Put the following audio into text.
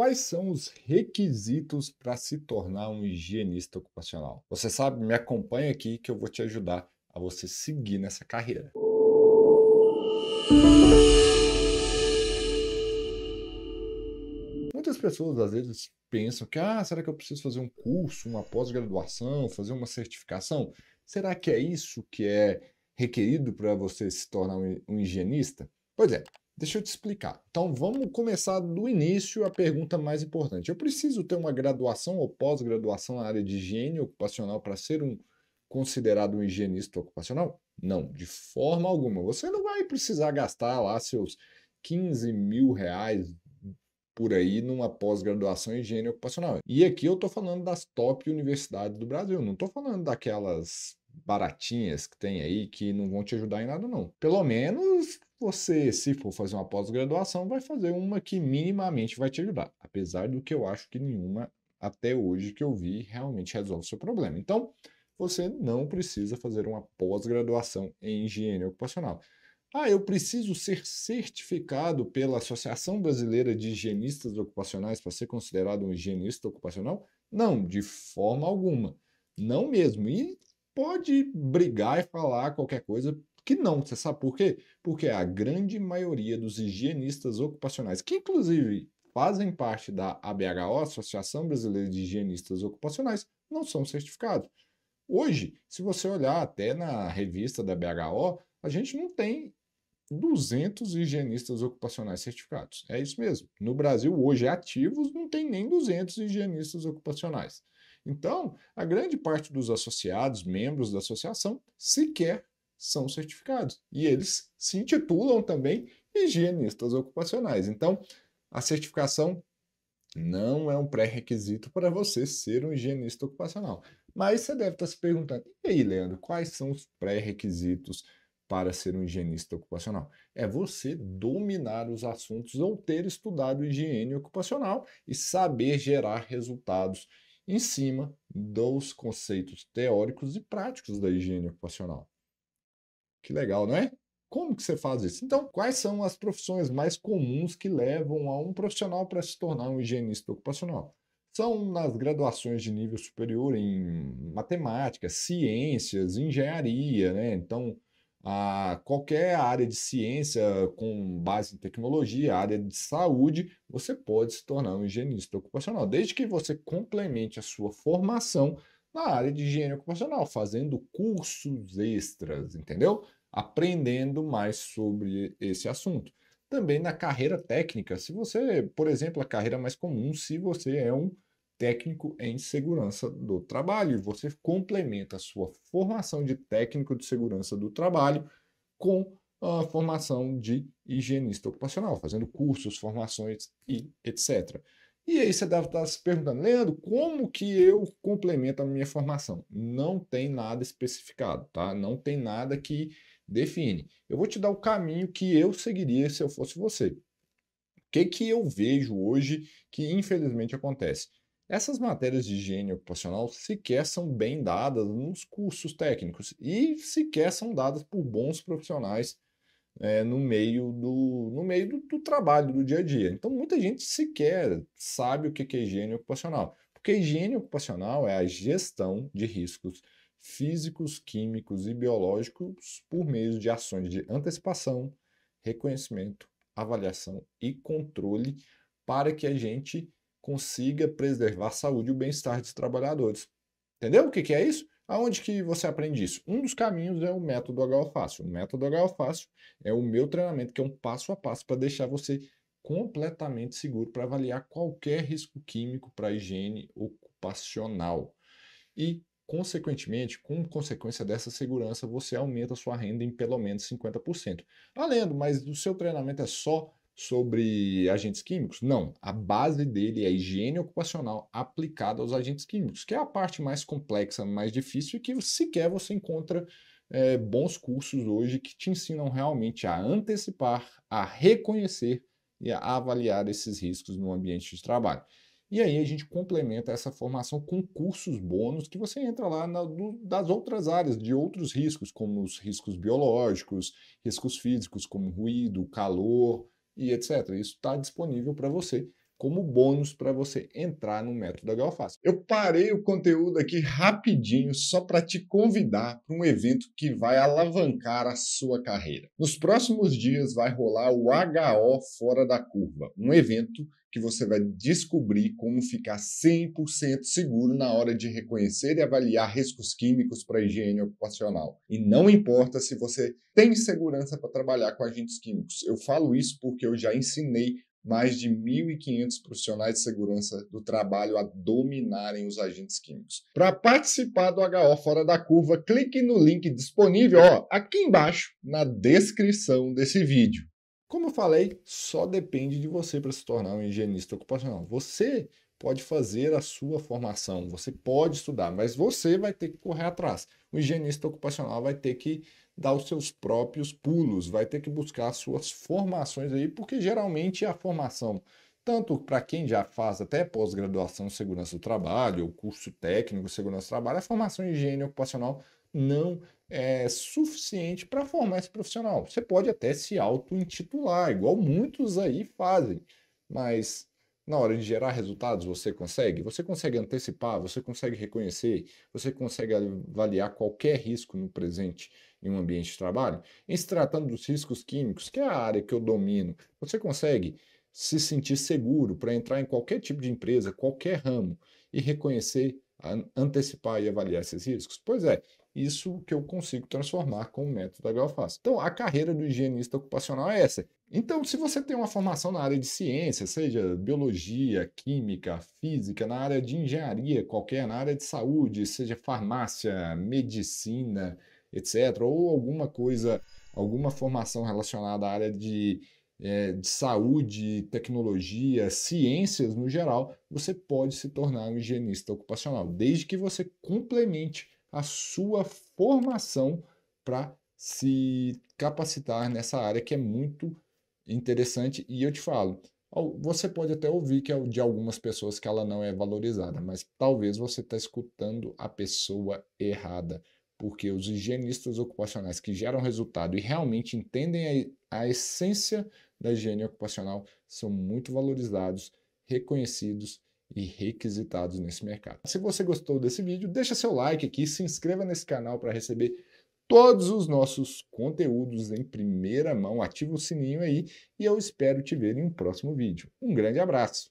Quais são os requisitos para se tornar um higienista ocupacional? Você sabe, me acompanha aqui que eu vou te ajudar a você seguir nessa carreira. Muitas pessoas às vezes pensam que ah, será que eu preciso fazer um curso, uma pós-graduação, fazer uma certificação? Será que é isso que é requerido para você se tornar um higienista? Pois é, Deixa eu te explicar. Então vamos começar do início a pergunta mais importante. Eu preciso ter uma graduação ou pós-graduação na área de higiene ocupacional para ser um considerado um higienista ocupacional? Não, de forma alguma. Você não vai precisar gastar lá seus 15 mil reais por aí numa pós-graduação em higiene ocupacional. E aqui eu estou falando das top universidades do Brasil, não estou falando daquelas baratinhas que tem aí que não vão te ajudar em nada, não. Pelo menos você, se for fazer uma pós-graduação, vai fazer uma que minimamente vai te ajudar, apesar do que eu acho que nenhuma até hoje que eu vi realmente resolve o seu problema. Então, você não precisa fazer uma pós-graduação em higiene ocupacional. Ah, eu preciso ser certificado pela Associação Brasileira de Higienistas Ocupacionais para ser considerado um higienista ocupacional? Não, de forma alguma. Não mesmo. E pode brigar e falar qualquer coisa que não, você sabe por quê? Porque a grande maioria dos higienistas ocupacionais, que inclusive fazem parte da ABHO, Associação Brasileira de Higienistas Ocupacionais, não são certificados. Hoje, se você olhar até na revista da BHO, a gente não tem 200 higienistas ocupacionais certificados. É isso mesmo. No Brasil, hoje, ativos, não tem nem 200 higienistas ocupacionais. Então, a grande parte dos associados, membros da associação, sequer são certificados. E eles se intitulam também higienistas ocupacionais. Então, a certificação não é um pré-requisito para você ser um higienista ocupacional. Mas você deve estar se perguntando: e aí, Leandro, quais são os pré-requisitos para ser um higienista ocupacional? É você dominar os assuntos ou ter estudado higiene ocupacional e saber gerar resultados em cima dos conceitos teóricos e práticos da higiene ocupacional. Que legal, não é? Como que você faz isso? Então, quais são as profissões mais comuns que levam a um profissional para se tornar um higienista ocupacional? São nas graduações de nível superior em matemática, ciências, engenharia, né? Então, a qualquer área de ciência com base em tecnologia, área de saúde, você pode se tornar um higienista ocupacional, desde que você complemente a sua formação na área de higiene ocupacional, fazendo cursos extras, entendeu? aprendendo mais sobre esse assunto. Também na carreira técnica, se você, por exemplo, a carreira mais comum, se você é um técnico em segurança do trabalho, você complementa a sua formação de técnico de segurança do trabalho com a formação de higienista ocupacional, fazendo cursos, formações e etc. E aí você deve estar se perguntando, Leandro, como que eu complemento a minha formação? Não tem nada especificado, tá? Não tem nada que Define. Eu vou te dar o caminho que eu seguiria se eu fosse você. O que, que eu vejo hoje que infelizmente acontece? Essas matérias de higiene ocupacional sequer são bem dadas nos cursos técnicos e sequer são dadas por bons profissionais é, no meio, do, no meio do, do, trabalho, do dia a dia. Então, muita gente sequer sabe o que é higiene ocupacional, porque higiene ocupacional é a gestão de riscos físicos, químicos e biológicos por meio de ações de antecipação, reconhecimento, avaliação e controle para que a gente consiga preservar a saúde e o bem-estar dos trabalhadores. Entendeu o que, que é isso? Aonde que você aprende isso? Um dos caminhos é o método HO Fácil. O método HO Fácil é o meu treinamento, que é um passo a passo para deixar você completamente seguro para avaliar qualquer risco químico para a higiene ocupacional. E consequentemente, com consequência dessa segurança, você aumenta a sua renda em pelo menos 50%. Valendo, tá mas o seu treinamento é só sobre agentes químicos? Não, a base dele é higiene ocupacional aplicada aos agentes químicos, que é a parte mais complexa, mais difícil e que sequer você encontra é, bons cursos hoje que te ensinam realmente a antecipar, a reconhecer e a avaliar esses riscos no ambiente de trabalho. E aí a gente complementa essa formação com cursos bônus que você entra lá na, do, das outras áreas, de outros riscos, como os riscos biológicos, riscos físicos, como ruído, calor e etc. Isso está disponível para você como bônus para você entrar no método HOFácil. Eu parei o conteúdo aqui rapidinho só para te convidar para um evento que vai alavancar a sua carreira. Nos próximos dias vai rolar o HO Fora da Curva, um evento que você vai descobrir como ficar 100% seguro na hora de reconhecer e avaliar riscos químicos para a higiene ocupacional. E não importa se você tem segurança para trabalhar com agentes químicos. Eu falo isso porque eu já ensinei mais de 1.500 profissionais de segurança do trabalho a dominarem os agentes químicos. Para participar do HO Fora da Curva, clique no link disponível ó, aqui embaixo na descrição desse vídeo. Como eu falei, só depende de você para se tornar um higienista ocupacional. Você pode fazer a sua formação, você pode estudar, mas você vai ter que correr atrás. O higienista ocupacional vai ter que dar os seus próprios pulos, vai ter que buscar as suas formações aí, porque geralmente a formação, tanto para quem já faz até pós-graduação em segurança do trabalho, ou curso técnico segurança do trabalho, a formação em higiene ocupacional não é suficiente para formar esse profissional. Você pode até se auto-intitular, igual muitos aí fazem, mas na hora de gerar resultados, você consegue? Você consegue antecipar, você consegue reconhecer, você consegue avaliar qualquer risco no presente em um ambiente de trabalho? Em se tratando dos riscos químicos, que é a área que eu domino, você consegue se sentir seguro para entrar em qualquer tipo de empresa, qualquer ramo e reconhecer antecipar e avaliar esses riscos? Pois é, isso que eu consigo transformar com o método da Galface. Então, a carreira do higienista ocupacional é essa. Então, se você tem uma formação na área de ciência, seja biologia, química, física, na área de engenharia qualquer, na área de saúde, seja farmácia, medicina, etc., ou alguma coisa, alguma formação relacionada à área de é, de saúde, tecnologia, ciências no geral, você pode se tornar um higienista ocupacional, desde que você complemente a sua formação para se capacitar nessa área que é muito interessante. E eu te falo, você pode até ouvir que é de algumas pessoas que ela não é valorizada, mas talvez você está escutando a pessoa errada, porque os higienistas ocupacionais que geram resultado e realmente entendem a, a essência da higiene ocupacional são muito valorizados, reconhecidos e requisitados nesse mercado. Se você gostou desse vídeo, deixa seu like aqui, se inscreva nesse canal para receber todos os nossos conteúdos em primeira mão, ativa o sininho aí e eu espero te ver em um próximo vídeo. Um grande abraço!